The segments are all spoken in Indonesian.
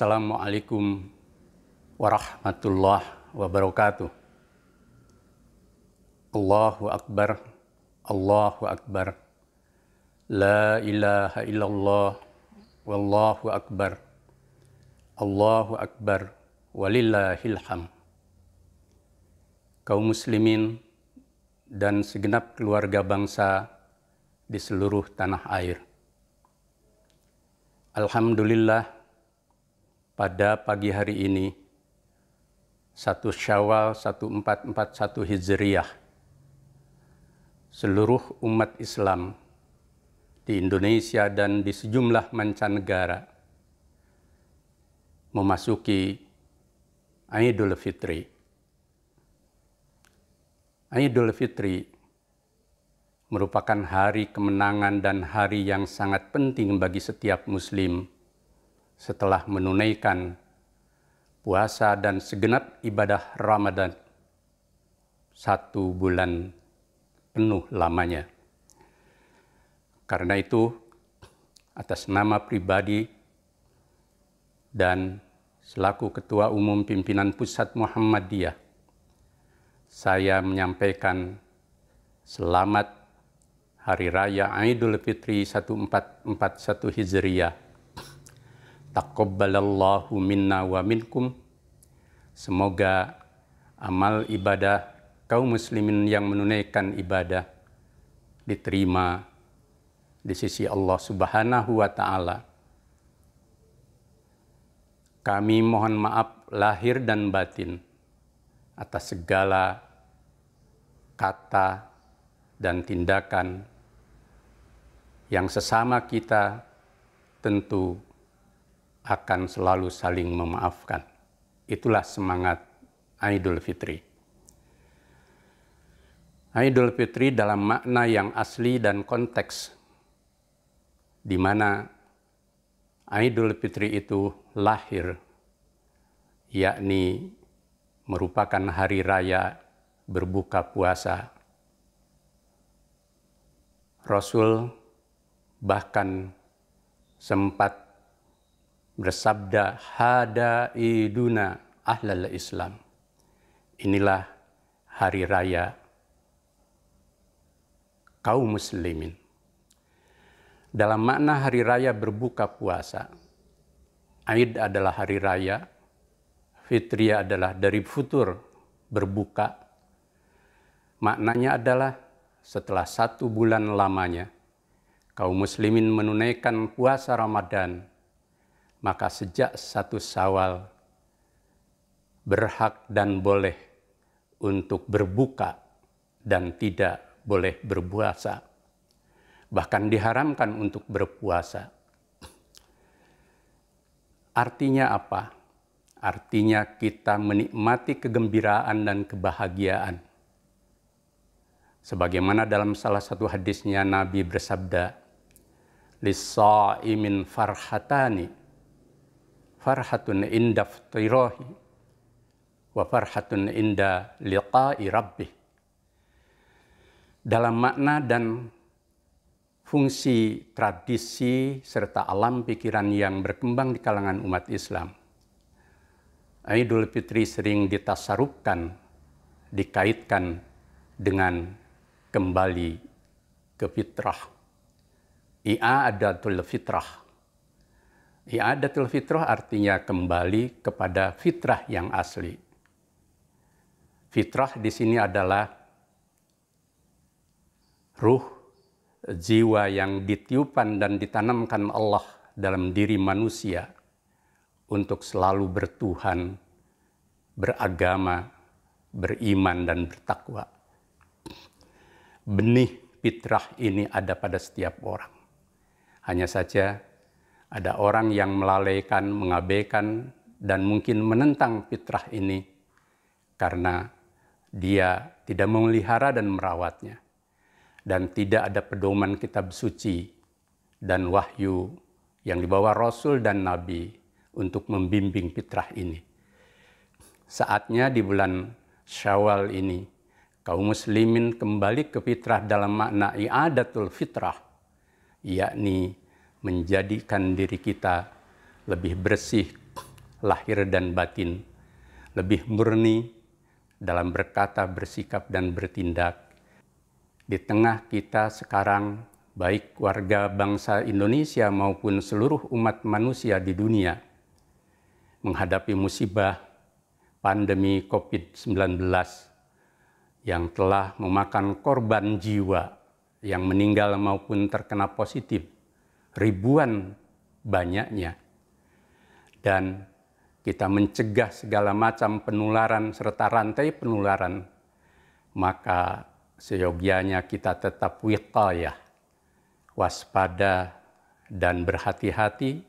Assalamualaikum warahmatullahi wabarakatuh. Allahu Akbar, Allahu Akbar. La ilaha illallah, wallahu akbar. Allahu Akbar, Walillahilham. ham. Kaum muslimin dan segenap keluarga bangsa di seluruh tanah air. Alhamdulillah, pada pagi hari ini, satu Syawal 1441 Hijriah, seluruh umat Islam di Indonesia dan di sejumlah mancanegara memasuki Idul Fitri. Idul Fitri merupakan hari kemenangan dan hari yang sangat penting bagi setiap muslim setelah menunaikan puasa dan segenap ibadah Ramadan satu bulan penuh lamanya. Karena itu, atas nama pribadi dan selaku Ketua Umum Pimpinan Pusat Muhammadiyah, saya menyampaikan selamat Hari Raya Idul Fitri 1441 Hijriah Taqabbalallahu minna wa minkum. Semoga amal ibadah kaum muslimin yang menunaikan ibadah diterima di sisi Allah Subhanahu wa taala. Kami mohon maaf lahir dan batin atas segala kata dan tindakan yang sesama kita tentu akan selalu saling memaafkan. Itulah semangat Idul Fitri. Idul Fitri dalam makna yang asli dan konteks di mana Idul Fitri itu lahir yakni merupakan hari raya berbuka puasa. Rasul bahkan sempat bersabda hada iduna ahlal Islam. Inilah hari raya kaum muslimin. Dalam makna hari raya berbuka puasa, Aid adalah hari raya, Fitri adalah dari futur berbuka. Maknanya adalah setelah satu bulan lamanya, kaum muslimin menunaikan puasa Ramadan maka sejak satu sawal berhak dan boleh untuk berbuka dan tidak boleh berpuasa. Bahkan diharamkan untuk berpuasa. Artinya apa? Artinya kita menikmati kegembiraan dan kebahagiaan. Sebagaimana dalam salah satu hadisnya Nabi bersabda, Lissaimin farhatani farhatun inda ftirahi wa farhatun inda liqa'i rabbih. Dalam makna dan fungsi tradisi serta alam pikiran yang berkembang di kalangan umat Islam. Idul Fitri sering ditasarupkan, dikaitkan dengan kembali ke fitrah. Ia adatul fitrah I'adatul ya, fitrah artinya kembali kepada fitrah yang asli. Fitrah di sini adalah ruh jiwa yang ditiupan dan ditanamkan Allah dalam diri manusia untuk selalu bertuhan, beragama, beriman dan bertakwa. Benih fitrah ini ada pada setiap orang. Hanya saja ada orang yang melalaikan, mengabaikan, dan mungkin menentang fitrah ini karena dia tidak memelihara dan merawatnya. Dan tidak ada pedoman kitab suci dan wahyu yang dibawa Rasul dan Nabi untuk membimbing fitrah ini. Saatnya di bulan Syawal ini, kaum muslimin kembali ke fitrah dalam makna i'adatul fitrah, yakni menjadikan diri kita lebih bersih lahir dan batin, lebih murni dalam berkata, bersikap, dan bertindak. Di tengah kita sekarang, baik warga bangsa Indonesia maupun seluruh umat manusia di dunia, menghadapi musibah pandemi COVID-19 yang telah memakan korban jiwa yang meninggal maupun terkena positif ribuan banyaknya. Dan kita mencegah segala macam penularan serta rantai penularan, maka seyogianya kita tetap wiqayah, waspada dan berhati-hati,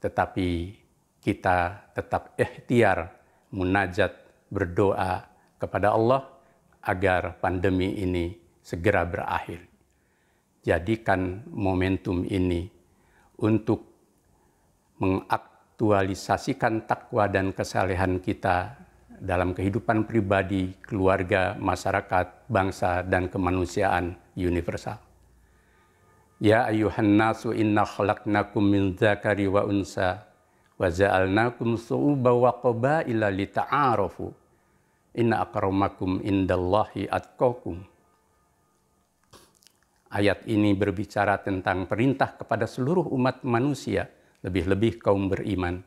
tetapi kita tetap ikhtiar, munajat, berdoa kepada Allah agar pandemi ini segera berakhir jadikan momentum ini untuk mengaktualisasikan takwa dan kesalehan kita dalam kehidupan pribadi, keluarga, masyarakat, bangsa, dan kemanusiaan universal. Ya ayuhan nasu inna khalaqnakum min zakari wa unsa wa ja'alnakum su'uba wa qabaila lita'arafu inna akramakum indallahi atqakum Ayat ini berbicara tentang perintah kepada seluruh umat manusia, lebih-lebih kaum beriman,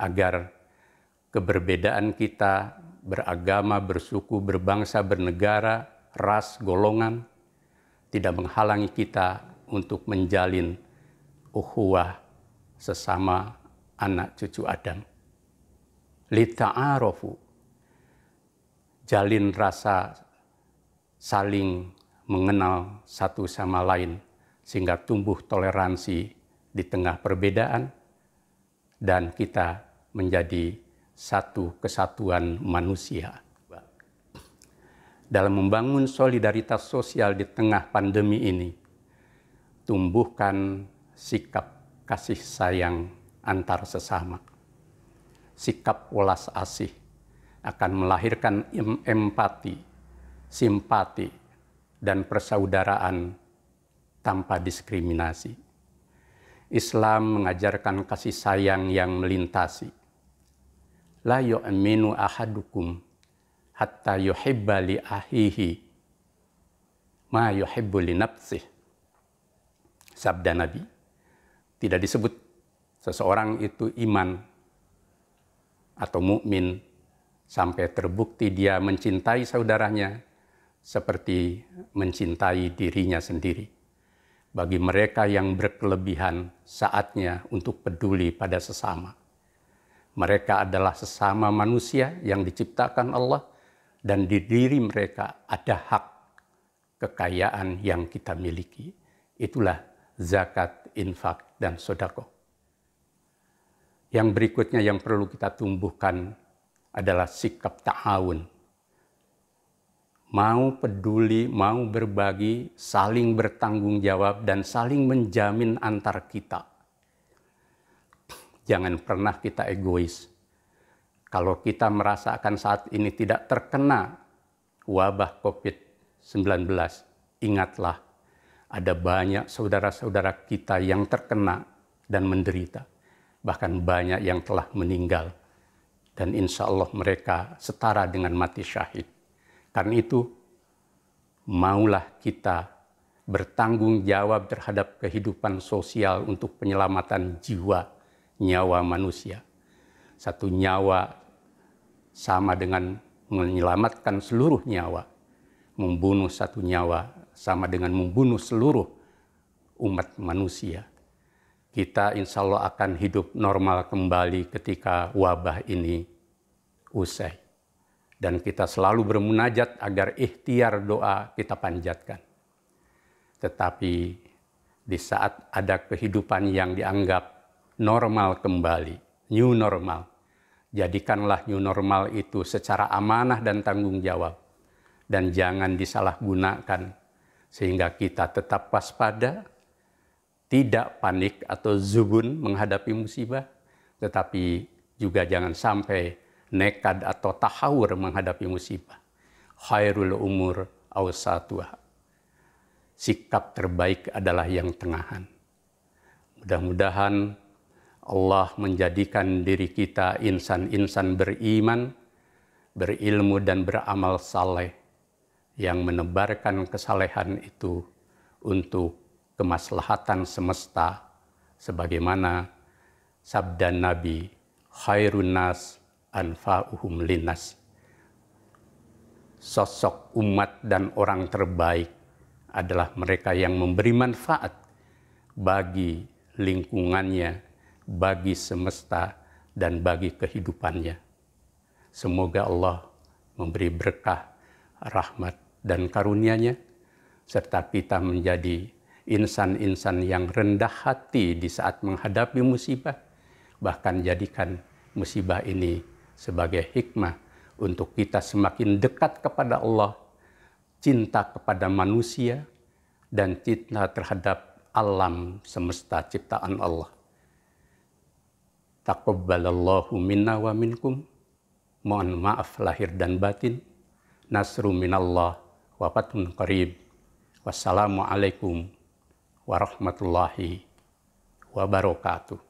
agar keberbedaan kita beragama, bersuku, berbangsa, bernegara, ras, golongan tidak menghalangi kita untuk menjalin uhuwah sesama anak cucu Adam. Lita'arofu, jalin rasa saling mengenal satu sama lain sehingga tumbuh toleransi di tengah perbedaan dan kita menjadi satu kesatuan manusia. Dalam membangun solidaritas sosial di tengah pandemi ini, tumbuhkan sikap kasih sayang antar sesama. Sikap welas asih akan melahirkan empati, simpati, dan persaudaraan tanpa diskriminasi. Islam mengajarkan kasih sayang yang melintasi. La yu'minu ahadukum hatta yuhibba li ahihi ma yuhibbu li nafsih. Sabda Nabi. Tidak disebut seseorang itu iman atau mukmin sampai terbukti dia mencintai saudaranya seperti mencintai dirinya sendiri. Bagi mereka yang berkelebihan, saatnya untuk peduli pada sesama. Mereka adalah sesama manusia yang diciptakan Allah, dan di diri mereka ada hak kekayaan yang kita miliki. Itulah zakat, infak, dan sodako. Yang berikutnya yang perlu kita tumbuhkan adalah sikap ta'awun, mau peduli, mau berbagi, saling bertanggung jawab, dan saling menjamin antar kita. Jangan pernah kita egois. Kalau kita merasakan saat ini tidak terkena wabah COVID-19, ingatlah ada banyak saudara-saudara kita yang terkena dan menderita. Bahkan banyak yang telah meninggal. Dan insya Allah mereka setara dengan mati syahid. Karena itu, maulah kita bertanggung jawab terhadap kehidupan sosial untuk penyelamatan jiwa, nyawa manusia. Satu nyawa sama dengan menyelamatkan seluruh nyawa. Membunuh satu nyawa sama dengan membunuh seluruh umat manusia. Kita insya Allah akan hidup normal kembali ketika wabah ini usai dan kita selalu bermunajat agar ikhtiar doa kita panjatkan. Tetapi di saat ada kehidupan yang dianggap normal kembali, new normal, jadikanlah new normal itu secara amanah dan tanggung jawab. Dan jangan disalahgunakan sehingga kita tetap waspada, tidak panik atau zubun menghadapi musibah, tetapi juga jangan sampai nekad atau tahawur menghadapi musibah. Khairul umur awsatuha. Sikap terbaik adalah yang tengahan. Mudah-mudahan Allah menjadikan diri kita insan-insan beriman, berilmu dan beramal saleh yang menebarkan kesalehan itu untuk kemaslahatan semesta sebagaimana sabda Nabi khairun nas anfa'uhum linnas. Sosok umat dan orang terbaik adalah mereka yang memberi manfaat bagi lingkungannya, bagi semesta, dan bagi kehidupannya. Semoga Allah memberi berkah, rahmat, dan karunia-Nya, serta kita menjadi insan-insan yang rendah hati di saat menghadapi musibah, bahkan jadikan musibah ini sebagai hikmah untuk kita semakin dekat kepada Allah, cinta kepada manusia, dan cinta terhadap alam semesta ciptaan Allah. Taqabbalallahu minna wa minkum. Mohon maaf lahir dan batin. Nasru minallah wa fatun qarib. Wassalamualaikum warahmatullahi wabarakatuh.